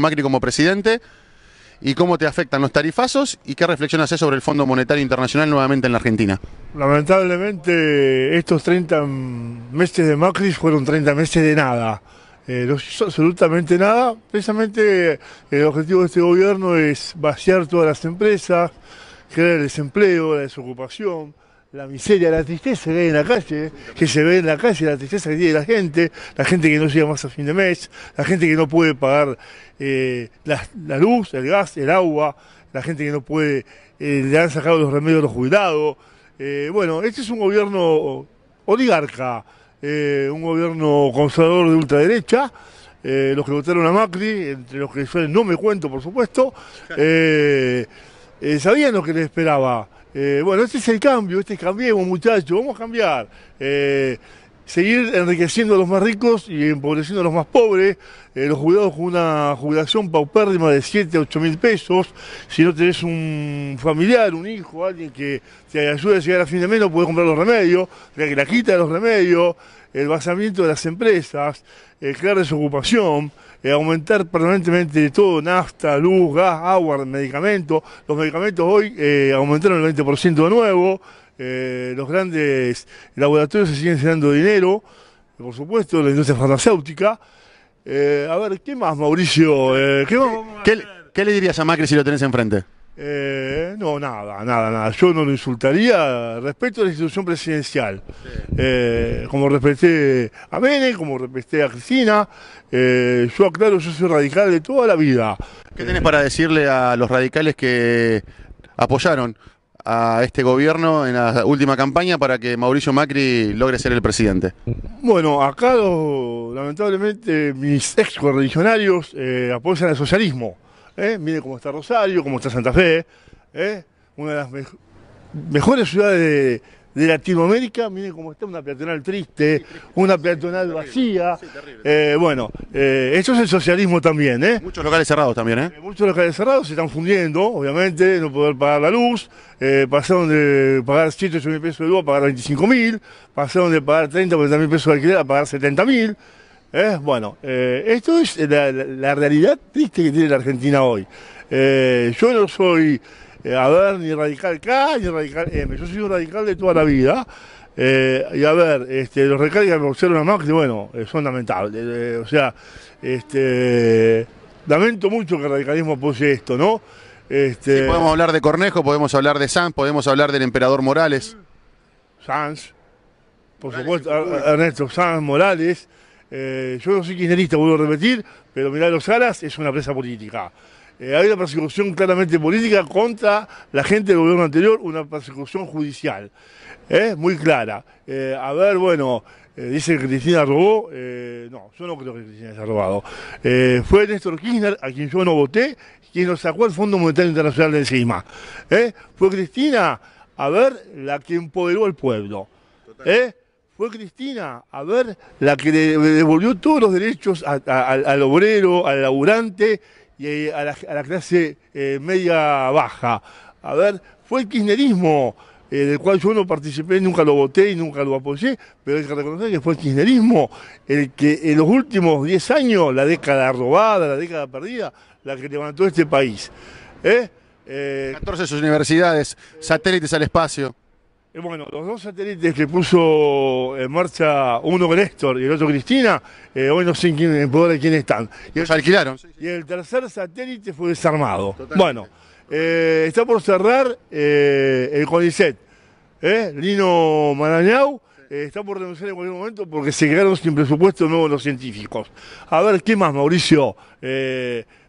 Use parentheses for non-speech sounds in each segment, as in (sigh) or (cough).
Macri como presidente y cómo te afectan los tarifazos y qué reflexión haces sobre el Fondo Monetario Internacional nuevamente en la Argentina. Lamentablemente estos 30 meses de Macri fueron 30 meses de nada. Eh, absolutamente nada. Precisamente el objetivo de este gobierno es vaciar todas las empresas, crear el desempleo, la desocupación la miseria, la tristeza que hay en la calle, que se ve en la calle, la tristeza que tiene la gente, la gente que no llega más a fin de mes, la gente que no puede pagar eh, la, luz, el gas, el agua, la gente que no puede, eh, le han sacado los remedios a los jubilados. Eh, bueno, este es un gobierno oligarca, un gobierno conservador de ultraderecha. los que votaron a Macri, entre los que yo no me cuento, por supuesto, sabían lo que les esperaba. Eh, bueno, este es el cambio, este es cambiemos muchachos, vamos a cambiar. Eh, seguir enriqueciendo a los más ricos y empobreciendo a los más pobres, eh, los jubilados con una jubilación paupérrima de 7 a 8 mil pesos, si no tenés un familiar, un hijo, alguien que te ayude a llegar a fin de mes, no podés comprar los remedios, la, la quita de los remedios, el basamiento de las empresas, el crear desocupación, eh, aumentar permanentemente todo, nafta, luz, gas, agua, medicamentos, los medicamentos hoy eh, aumentaron el 20% de nuevo, eh, los grandes laboratorios se siguen de dinero, por supuesto, la industria farmacéutica. Eh, a ver, ¿qué más, Mauricio? Eh, ¿qué, le, dirías a Macri si lo tenés enfrente? no, nada, nada, nada. Yo no lo insultaría. Respeto a la institución presidencial. como respeté a Mene, como respeté a Cristina. yo aclaro, yo soy radical de toda la vida. ¿Qué tenés para decirle a los radicales que apoyaron a este gobierno en la última campaña para que Mauricio Macri logre ser el presidente? Bueno, acá lamentablemente mis ex correligionarios eh, apoyan al socialismo. Miren ¿eh? Mire cómo está Rosario, cómo está Santa Fe, ¿eh? una de las mejores ciudades de, de Latinoamérica, miren cómo está, una peatonal triste, una peatonal vacía. Eh, bueno, eh, esto es el socialismo también, ¿eh? Muchos locales cerrados también, ¿eh? ¿eh? Muchos locales cerrados se están fundiendo, obviamente, no poder pagar la luz, pasaron de pagar 100 mil pesos de luz a pagar 25 mil, pasaron de pagar 30 mil pesos de alquiler a pagar 70 mil. Bueno, esto es la, la, realidad triste que tiene la Argentina hoy. yo no soy eh, a ver, ni radical K, ni radical M. Yo soy un radical de toda la vida. Eh, y a ver, este, los que me observan a Macri, bueno, eh, son lamentables. o sea, este, lamento mucho que el radicalismo apoye esto, ¿no? Este... podemos hablar de Cornejo, podemos hablar de Sanz, podemos hablar del emperador Morales. Sanz, por supuesto, Ernesto Sanz Morales. yo no soy kirchnerista, vuelvo a repetir, pero mirá los Salas es una presa política. Eh, hay una persecución claramente política contra la gente del gobierno anterior, una persecución judicial, eh, muy clara. Eh, a ver, bueno, dice que Cristina robó, no, yo no creo que Cristina haya robado. fue Néstor Kirchner, a quien yo no voté, quien nos sacó el Fondo Monetario Internacional de encima. Fue Cristina, a ver, la que empoderó al pueblo. Fue Cristina, a ver, la que devolvió todos los derechos al obrero, al laburante y eh, a la, clase eh, media baja. A ver, fue el kirchnerismo eh, del cual yo no participé, nunca lo voté y nunca lo apoyé, pero hay que reconocer que fue el kirchnerismo el que en los últimos 10 años, la década robada, la década perdida, la que levantó este país. ¿Eh? 14 sus universidades, satélites al espacio bueno, los dos satélites que puso en marcha uno Néstor y el otro Cristina, eh, hoy no sé en, poder de quién están. Y Los alquilaron. Y el tercer satélite fue desarmado. Bueno, eh, está por cerrar eh, el CONICET. Lino Marañau está por denunciar en cualquier momento porque se quedaron sin presupuesto nuevos los científicos. A ver, ¿qué más, Mauricio?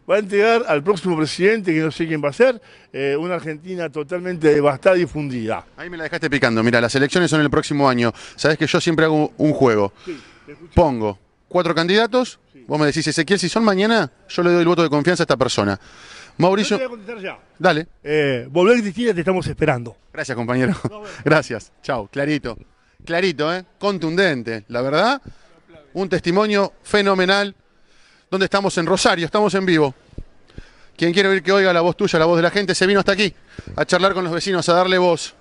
va a entregar al próximo presidente, que no sé quién va a ser, eh, una Argentina totalmente devastada y fundida. Ahí me la dejaste picando. Mira, las elecciones son el próximo año. Sabes que yo siempre hago un juego. Pongo cuatro candidatos. Vos me decís, Ezequiel, si son mañana, yo le doy el voto de confianza a esta persona. Mauricio. voy a contestar ya. Dale. Eh, volver Cristina, te estamos esperando. Gracias, compañero. (laughs) Gracias. Chao. Clarito. Clarito, ¿eh? Contundente. La verdad, un testimonio fenomenal. Dónde estamos en Rosario, estamos en vivo. Quien quiere oír que oiga la voz tuya, la voz de la gente, se vino hasta aquí a charlar con los vecinos, a darle voz.